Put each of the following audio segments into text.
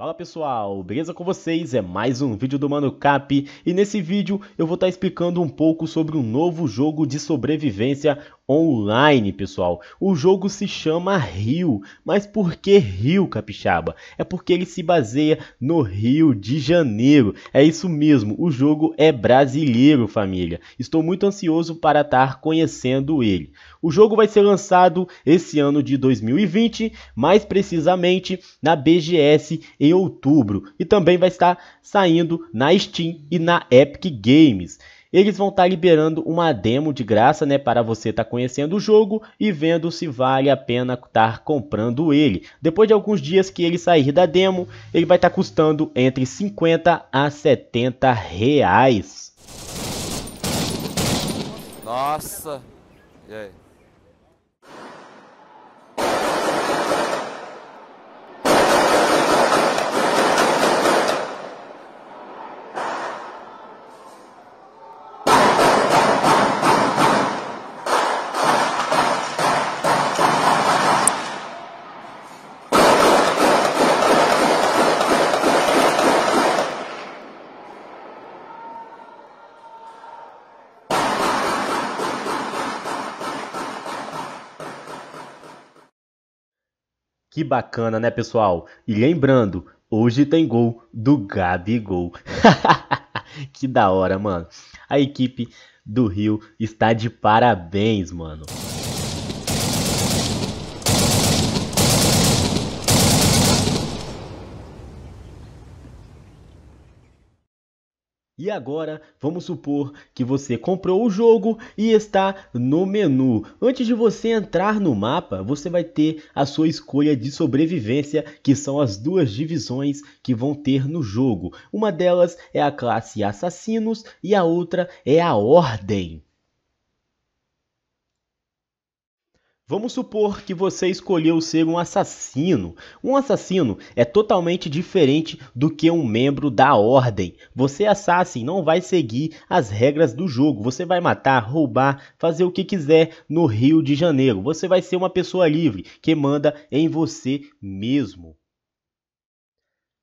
Fala pessoal, beleza com vocês? É mais um vídeo do Mano Cap e nesse vídeo eu vou estar tá explicando um pouco sobre um novo jogo de sobrevivência online, pessoal. O jogo se chama Rio, mas por que Rio Capixaba? É porque ele se baseia no Rio de Janeiro. É isso mesmo, o jogo é brasileiro, família. Estou muito ansioso para estar conhecendo ele. O jogo vai ser lançado esse ano de 2020, mais precisamente na BGS em outubro, e também vai estar saindo na Steam e na Epic Games eles vão estar tá liberando uma demo de graça, né, para você estar tá conhecendo o jogo e vendo se vale a pena estar tá comprando ele. Depois de alguns dias que ele sair da demo, ele vai estar tá custando entre 50 a 70 reais. Nossa! E aí? Que bacana, né, pessoal? E lembrando, hoje tem gol do Gabigol. que da hora, mano. A equipe do Rio está de parabéns, mano. E agora, vamos supor que você comprou o jogo e está no menu. Antes de você entrar no mapa, você vai ter a sua escolha de sobrevivência, que são as duas divisões que vão ter no jogo. Uma delas é a classe Assassinos e a outra é a Ordem. Vamos supor que você escolheu ser um assassino. Um assassino é totalmente diferente do que um membro da ordem. Você assassino não vai seguir as regras do jogo. Você vai matar, roubar, fazer o que quiser no Rio de Janeiro. Você vai ser uma pessoa livre que manda em você mesmo.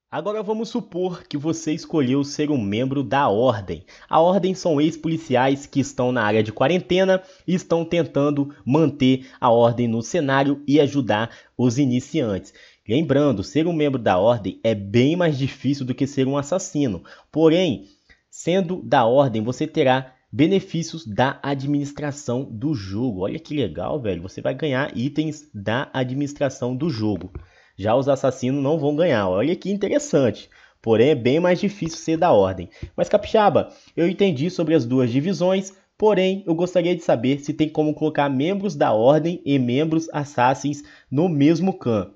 Agora vamos supor que você escolheu ser um membro da Ordem. A Ordem são ex-policiais que estão na área de quarentena e estão tentando manter a ordem no cenário e ajudar os iniciantes. Lembrando, ser um membro da Ordem é bem mais difícil do que ser um assassino. Porém, sendo da Ordem, você terá benefícios da administração do jogo. Olha que legal, velho. Você vai ganhar itens da administração do jogo. Já os assassinos não vão ganhar. Olha que interessante. Porém, é bem mais difícil ser da ordem. Mas, Capixaba, eu entendi sobre as duas divisões, porém, eu gostaria de saber se tem como colocar membros da ordem e membros assassins no mesmo clã.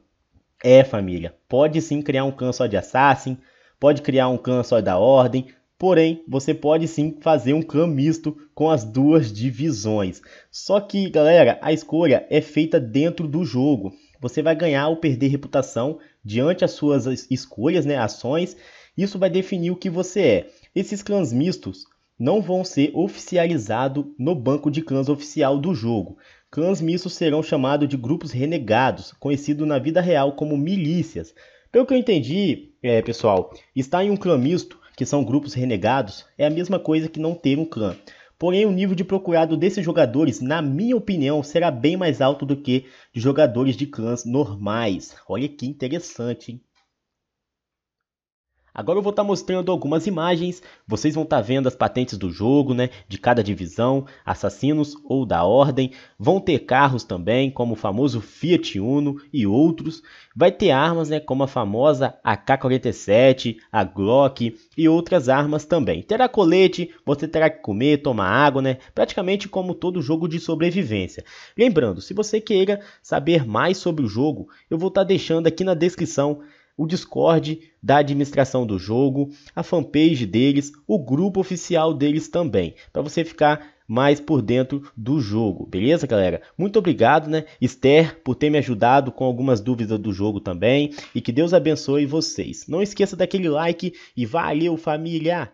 É, família, pode sim criar um clã só de assassin, pode criar um clã só da ordem, Porém, você pode sim fazer um clã misto com as duas divisões. Só que, galera, a escolha é feita dentro do jogo você vai ganhar ou perder reputação diante as suas escolhas, né, ações. Isso vai definir o que você é. Esses clãs mistos não vão ser oficializados no banco de clãs oficial do jogo. Clãs mistos serão chamados de grupos renegados, conhecidos na vida real como milícias. Pelo que eu entendi, é, pessoal, estar em um clã misto, que são grupos renegados, é a mesma coisa que não ter um clã. Porém, o nível de procurado desses jogadores, na minha opinião, será bem mais alto do que de jogadores de clãs normais. Olha que interessante, hein? Agora eu vou estar tá mostrando algumas imagens, vocês vão estar tá vendo as patentes do jogo, né, de cada divisão, assassinos ou da ordem, vão ter carros também, como o famoso Fiat Uno e outros, vai ter armas, né, como a famosa AK-47, a Glock e outras armas também. Terá colete, você terá que comer, tomar água, né, praticamente como todo jogo de sobrevivência. Lembrando, se você queira saber mais sobre o jogo, eu vou estar tá deixando aqui na descrição o Discord da administração do jogo, a fanpage deles, o grupo oficial deles também, para você ficar mais por dentro do jogo, beleza, galera? Muito obrigado, né, Esther, por ter me ajudado com algumas dúvidas do jogo também e que Deus abençoe vocês. Não esqueça daquele like e valeu, família!